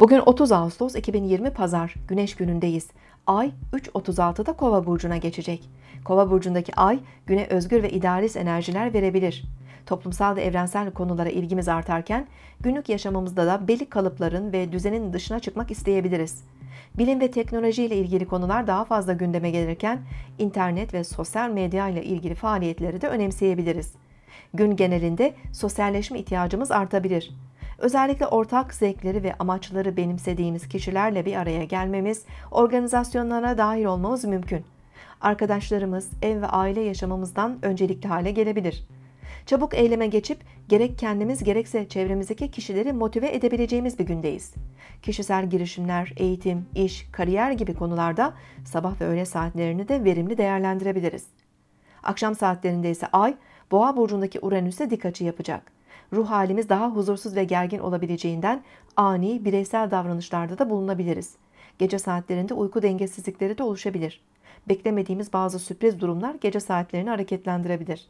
Bugün 30 Ağustos 2020 Pazar, Güneş günündeyiz. Ay 3.36'da Kova burcuna geçecek. Kova burcundaki ay güne özgür ve idealist enerjiler verebilir. Toplumsal ve evrensel konulara ilgimiz artarken günlük yaşamımızda da belli kalıpların ve düzenin dışına çıkmak isteyebiliriz. Bilim ve teknoloji ile ilgili konular daha fazla gündeme gelirken internet ve sosyal medya ile ilgili faaliyetleri de önemseyebiliriz. Gün genelinde sosyalleşme ihtiyacımız artabilir. Özellikle ortak zevkleri ve amaçları benimsediğimiz kişilerle bir araya gelmemiz, organizasyonlara dahil olmamız mümkün. Arkadaşlarımız ev ve aile yaşamımızdan öncelikli hale gelebilir. Çabuk eyleme geçip gerek kendimiz gerekse çevremizdeki kişileri motive edebileceğimiz bir gündeyiz. Kişisel girişimler, eğitim, iş, kariyer gibi konularda sabah ve öğle saatlerini de verimli değerlendirebiliriz. Akşam saatlerinde ise ay Boğa burcundaki Uranüs'e dik açı yapacak ruh halimiz daha huzursuz ve gergin olabileceğinden ani bireysel davranışlarda da bulunabiliriz. Gece saatlerinde uyku dengesizlikleri de oluşabilir. Beklemediğimiz bazı sürpriz durumlar gece saatlerini hareketlendirebilir.